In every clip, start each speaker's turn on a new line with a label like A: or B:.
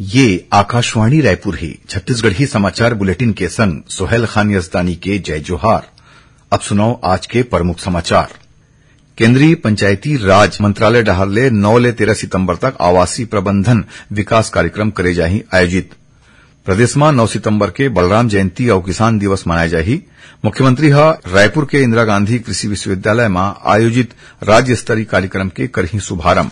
A: ये आकाशवाणी रायपुर ही छत्तीसगढ़ी समाचार बुलेटिन के संग सोहेल खान यजदानी के जय जोहार अब सुनाओ आज के प्रमुख समाचार केंद्रीय पंचायती राज मंत्रालय डहर ले नौ ले तेरह सितंबर तक आवासीय प्रबंधन विकास कार्यक्रम करे जा आयोजित प्रदेश में नौ सितंबर के बलराम जयंती और किसान दिवस मनाया जा मुख्यमंत्री हा रायपुर के इंदिरा गांधी कृषि विश्वविद्यालय में आयोजित राज्य स्तरीय कार्यक्रम के करही शुभारंभ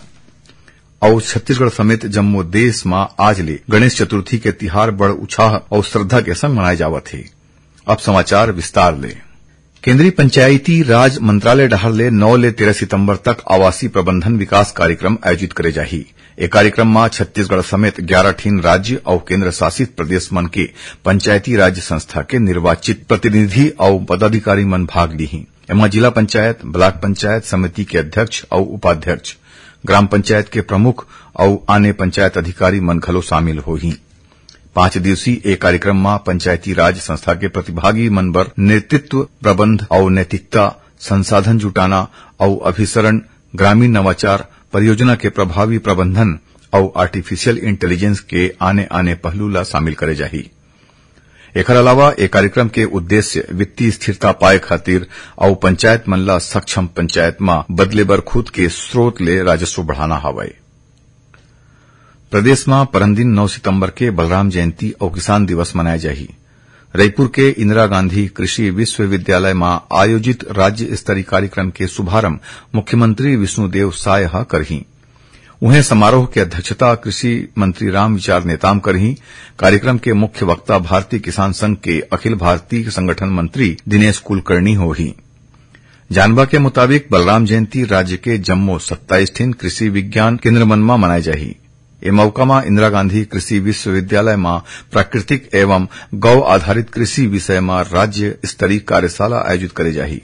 A: और छत्तीसगढ़ समेत जम्मो देश में आज ले गणेश चतुर्थी के तिहार बड़ उत्साह और श्रद्धा के संग मनाये जावत है अब समाचार विस्तार ले केंद्रीय पंचायती राज मंत्रालय डहर ले नौ ले तेरह सितम्बर तक आवासीय प्रबंधन विकास कार्यक्रम आयोजित करे जा कार्यक्रम में छत्तीसगढ़ समेत ग्यारह ठीन राज्य और केंद्र शासित प्रदेश मन के पंचायती राज संस्था के निर्वाचित प्रतिनिधि और पदाधिकारी मन भाग ली एम जिला पंचायत ब्लॉक पंचायत समिति के अध्यक्ष और उपाध्यक्ष ग्राम पंचायत के प्रमुख और आने पंचायत अधिकारी मन घलो शामिल होही पांच दिवसीय एक कार्यक्रम में पंचायती राज संस्था के प्रतिभागी मन नेतृत्व प्रबंध और नैतिकता संसाधन जुटाना और अभिसरण ग्रामीण नवाचार परियोजना के प्रभावी प्रबंधन और आर्टिफिशियल इंटेलिजेंस के आने आने पहलू ला शामिल करे जाही एकर अलावा ए कार्यक्रम के उद्देश्य वित्तीय स्थिरता पाए खातिर आउ पंचायत मनला सक्षम पंचायत में बदले बर खुद के स्रोत ले राजस्व बढ़ाना हवा प्रदेश में परमदिन नौ सितम्बर के बलराम जयंती और किसान दिवस मनाये जाही रायपुर के इंदिरा गांधी कृषि विश्वविद्यालय में आयोजित राज्य स्तरीय कार्यक्रम के शुभारंभ मुख्यमंत्री विष्णुदेव साय करहीं उन्हें समारोह की अध्यक्षता कृषि मंत्री राम विचार नेताम कर ही कार्यक्रम के मुख्य वक्ता भारतीय किसान संघ के अखिल भारतीय संगठन मंत्री दिनेश कुलकर्णी ही जानबा के मुताबिक बलराम जयंती राज्य के जम्मू सत्ताईस ठिन कृषि विज्ञान मन में मनाई जाही ए मौका में इंदिरा गांधी कृषि विश्वविद्यालय में प्राकृतिक एवं गौ आधारित कृषि विषय में राज्य स्तरीय कार्यशाला आयोजित करे जाही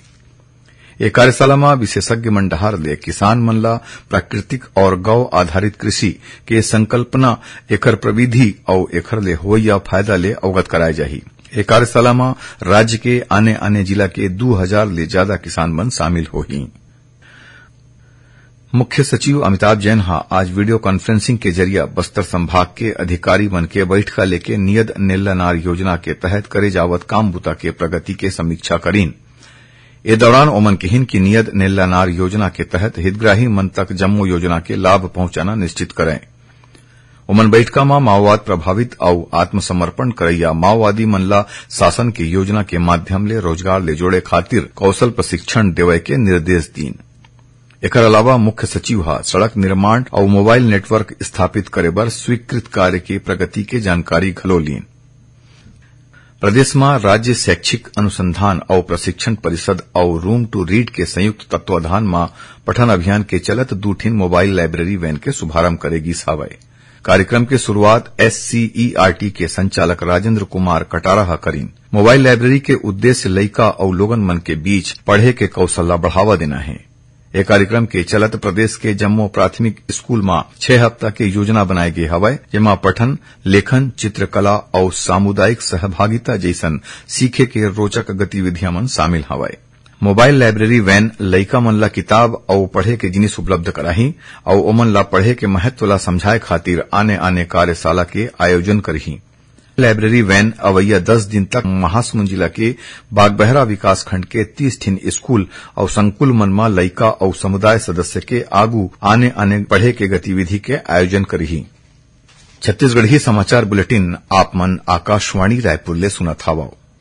A: ये कार्यशाला में विशेषज्ञ मंडहार ले किसान मनला प्राकृतिक और गौ आधारित कृषि के संकल्पना एकर प्रविधि और एकर ले हो या फायदा ले अवगत कराया जा ये कार्यशाला में राज्य के आने आने जिला के दो हजार ले ज्यादा किसान मन शामिल हो ही मुख्य सचिव अमिताभ जैन हा आज वीडियो कॉन्फ्रेंसिंग के जरिए बस्तर संभाग के अधिकारी मन के बैठका लेके नियत नेल्लानार योजना के तहत करे जावत काम बुता के प्रगति के समीक्षा करीन इस दौरान ओमन किहिन की नियत नेल्लानार योजना के तहत हितग्राही मन तक जम्मू योजना के लाभ पहुंचाना निश्चित करें ओमन बैठकाમાં માઓવાદ माओवाद प्रभावित और आत्मसमर्पण માઓવાદી माओवादी मनला शासन के योजना के माध्यम ले जोड़े खातिर कौशल प्रशिक्षण देवय के निर्देश दीन एकर अलावा मुख्य सचिव हा सड़क निर्माण और मोबाइल नेटवर्क स्थापित करे बर स्वीकृत कार्य के प्रगति के जानकारी घलो लीन प्रदेश में राज्य शैक्षिक अनुसंधान और प्रशिक्षण परिषद और रूम टू रीड के संयुक्त तत्वावधान पठन अभियान के चलत दूठिन मोबाइल लाइब्रेरी वैन के शुभारंभ करेगी सावय कार्यक्रम की शुरूआत एससीईआरटी e के संचालक राजेंद्र कुमार कटारा करीन मोबाइल लाइब्रेरी के उद्देश्य लयिका और लोगन मन के बीच पढ़े के कौशल बढ़ावा देना है ये कार्यक्रम के चलत प्रदेश के जम्मू प्राथमिक स्कूल में छह हफ्ता के योजना बनाई गई हवाए जेमा पठन लेखन चित्रकला और सामुदायिक सहभागिता जैसन सीखे के रोचक गतिविधियां मन शामिल हवय मोबाइल लाइब्रेरी वैन लयिका मनला किताब और पढ़े के जिनिस उपलब्ध कराही और ओमन पढ़े के महत्व ला समझाए खातिर आने आने कार्यशाला के आयोजन करही लाइब्रेरी वैन अवैया दस दिन तक महासमुंद जिला के बागबहरा विकासखंड के तीस ठिन स्कूल और संकुल मनमा लयिका और समुदाय सदस्य के आगू आने आने पढ़े के गतिविधि के आयोजन करी छत्तीसगढ़ी समाचार बुलेटिन आप मन आकाशवाणी रायपुर ले सुनत हावव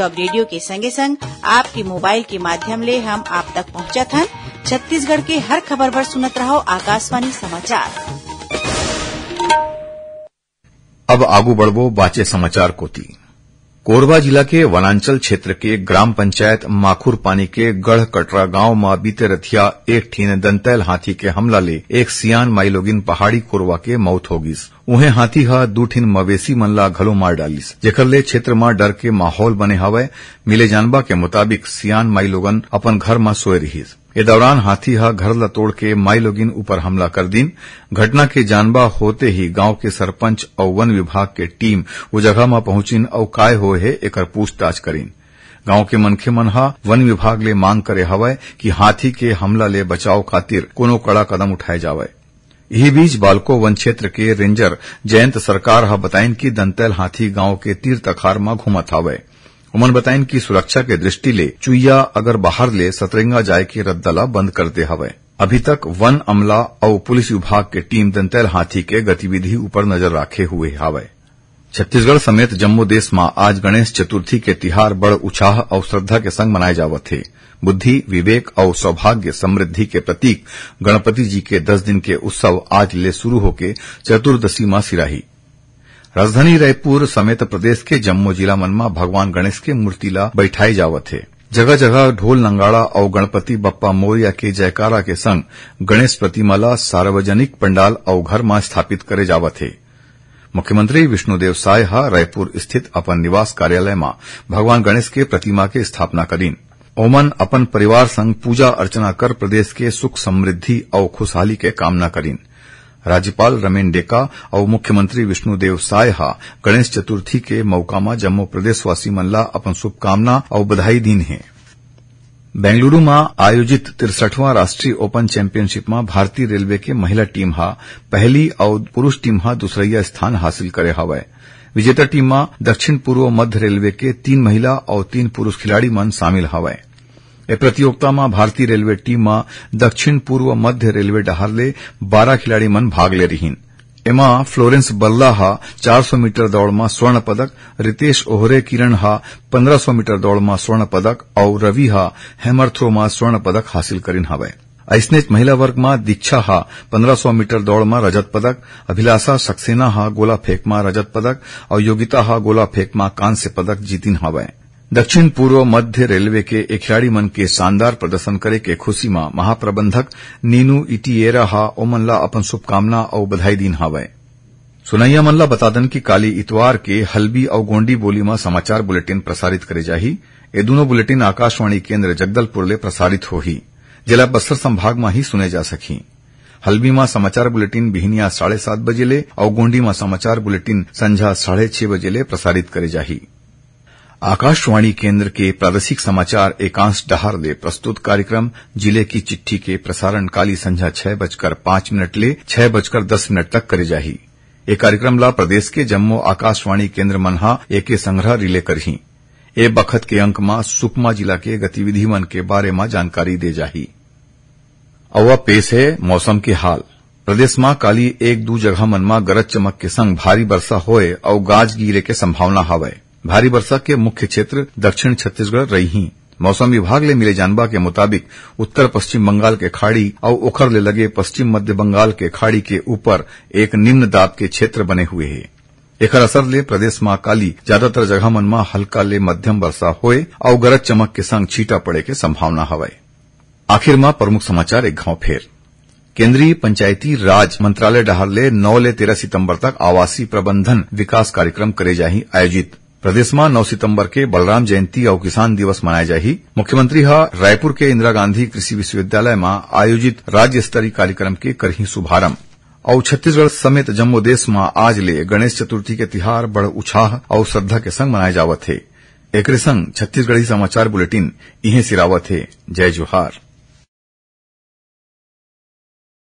A: तो अब रेडियो के संगे संग आपके मोबाइल के माध्यम ले हम आप तक पहुंचा था छत्तीसगढ़ के हर खबर पर सुनत रहो आकाशवाणी समाचार अब आगू बढ़वो बाचे समाचार कोती कोरबा जिला के वनांचल क्षेत्र के ग्राम पंचायत माखुरपानी के गढ़ कटरा गांव में बीते रथिया एक ठीन दंतैल हाथी के हमला ले एक सियान माइलोगिन पहाड़ी कोरबा के मौत गई वह हाथी हा दू ठीन मवेशी मल्ला घलो मार डाली जेखर ले क्षेत्र में डर के माहौल बने हवे मिले जानबा के मुताबिक सियान माइलोगन अपन घर में सोए रही इस दौरान हाथी हा घरला तोड़ के माइलोगिन ऊपर हमला कर दीन घटना के जानबा होते ही गांव के सरपंच और वन विभाग के टीम वो जगह म पहुंची और काय हो है एक पूछताछ करी गांव के मनखे मन हा वन विभाग ले मांग करे हवाए कि हाथी के हमला ले बचाव खातिर कोनो कड़ा कदम उठाए जावे इही बीच बालको वन क्षेत्र के रेंजर जयंत सरकार हा बताइन कि दंतेल हाथी गांव के तीर तखार में घूमत हावय उन्होंने बताया कि सुरक्षा के दृष्टि ले चुईया अगर बाहर ले सतरेंगा जाए के रद्दला बंद कर दे हवे अभी तक वन अमला और पुलिस विभाग के टीम दंतैल हाथी के गतिविधि ऊपर नजर रखे हुए हवे छत्तीसगढ़ समेत जम्मू देश में आज गणेश चतुर्थी के तिहार बड़ उत्साह और श्रद्धा के संग मनाए जावत थे बुद्धि विवेक और सौभाग्य समृद्धि के प्रतीक गणपति जी के दस दिन के उत्सव आज ले शुरू होके चतुर्दशी मां सिराही राजधानी रायपुर समेत प्रदेश के जम्मू जिला मन में भगवान गणेश के मूर्तिला बैठाई जावत है जगह जगह ढोल नंगाड़ा और गणपति बप्पा मोरिया के जयकारा के संग गणेश प्रतिमा ला सार्वजनिक पंडाल और घर में स्थापित करे जावत है मुख्यमंत्री विष्णुदेव साय हा रायपुर स्थित अपन निवास कार्यालय में भगवान गणेश के प्रतिमा के स्थापना करीन ओमन अपन परिवार संग पूजा अर्चना कर प्रदेश के सुख समृद्धि और खुशहाली के कामना करीन राज्यपाल रमेन डेका और मुख्यमंत्री विष्णुदेव साय हा गणेश चतुर्थी के मौका में जम्मू प्रदेशवासी मन ला अपन शुभकामना और बधाई दीन है बेंगलुरू में आयोजित तिरसठवां राष्ट्रीय ओपन चैंपियनशिप में भारतीय रेलवे के महिला टीम हा पहली और पुरूष टीम हा दूसरिया स्थान हासिल करे हवा विजेता टीम में दक्षिण पूर्व मध्य रेलवे के तीन महिला और तीन पुरूष खिलाड़ी मन शामिल हवाये ए प्रतियोगिता भारतीय टीम में दक्षिण पूर्व मध्य रेलवे डहार ले बारह खिलाड़ी मन भाग ले ભાગ લે फ्लोरेंस बल्ला हा 400 मीटर दौड़ में स्वर्ण पदक रितेश ओहरे किरण पंद्रह सौ मीटर दौड़ में स्वर्ण पदक और रविहा हैमर में स्वर्ण पदक हासिल કરીને હવે ऐसने महिला वर्ग में दीक्षा हा पंद्रह सौ मीटर दौड़ में रजत पदक अभिलाषा सक्सेना हा गोला फेंक में रजत पदक और योगिता हा गोला फेंक में कांस्य पदक जीतीन हवाएं दक्षिण पूर्व मध्य रेलवे के एक खिलाड़ी मन के शानदार प्रदर्शन करे के खुशी मां महाप्रबंधक नीनू इटीएरा हा ओमन अपन शुभकामना और बधाई दीन हावय सुनैया मल्ला बता दें कि काली इतवार के हल्बी और गोंडी बोली में समाचार बुलेटिन प्रसारित करे जा दोनों बुलेटिन आकाशवाणी केन्द्र जगदलपुर ले प्रसारित ही जिला बस्तर संभाग में ही सुने जा सकी हल्बी में समाचार बुलेटिन बिहनिया साढ़े सात बजे ले और गोंडी में समाचार बुलेटिन संझा साढ़े छह बजे ले प्रसारित करे जाही आकाशवाणी केन्द्र के प्रादेशिक समाचार एकांश डहार ने प्रस्तुत कार्यक्रम जिले की चिट्ठी के प्रसारण काली संध्या छह बजकर पांच मिनट ले छह बजकर दस मिनट तक करे जाही ए कार्यक्रम ला प्रदेश के जम्मू आकाशवाणी केन्द्र मनहा एक एके संग्रह रिले करही ए बखत के अंक मां सुकमा जिला के गतिविधि मन के बारे में जानकारी दे जाही अवा पेश है मौसम के हाल प्रदेश में काली एक दू जगह मन में गरज चमक के संग भारी वर्षा होए और गाज गिरे के संभावना हवय भारी वर्षा के मुख्य क्षेत्र दक्षिण छत्तीसगढ़ रही मौसम विभाग ने मिले जानबा के मुताबिक उत्तर पश्चिम बंगाल के खाड़ी और उखर ले लगे पश्चिम मध्य बंगाल के खाड़ी के ऊपर एक निम्न दाब के क्षेत्र बने हुए है एक असर ले प्रदेश में काली ज्यादातर जगह मन में हल्का ले मध्यम वर्षा होए और गरज चमक के संग छीटा पड़े के संभावना हवाए आखिर में प्रमुख समाचार एक घाव फेर केंद्रीय पंचायती राज मंत्रालय डहर ले नौ ले तेरह सितम्बर तक आवासीय प्रबंधन विकास कार्यक्रम करे जाही आयोजित प्रदेश में नौ सितम्बर के बलराम जयंती और किसान दिवस मनाये जा मुख्यमंत्री ह रायपुर के इंदिरा गांधी कृषि विश्वविद्यालय में आयोजित राज्य स्तरीय कार्यक्रम के करही शुभारंभ और छत्तीसगढ़ समेत जम्मो देश में आज ले गणेश चतुर्थी के तिहार बड़ उत्साह और श्रद्धा के संग मनाये जावत है एक संग छत्तीसगढ़ी समाचार बुलेटिन इन्हें सिरावत है जय जोहार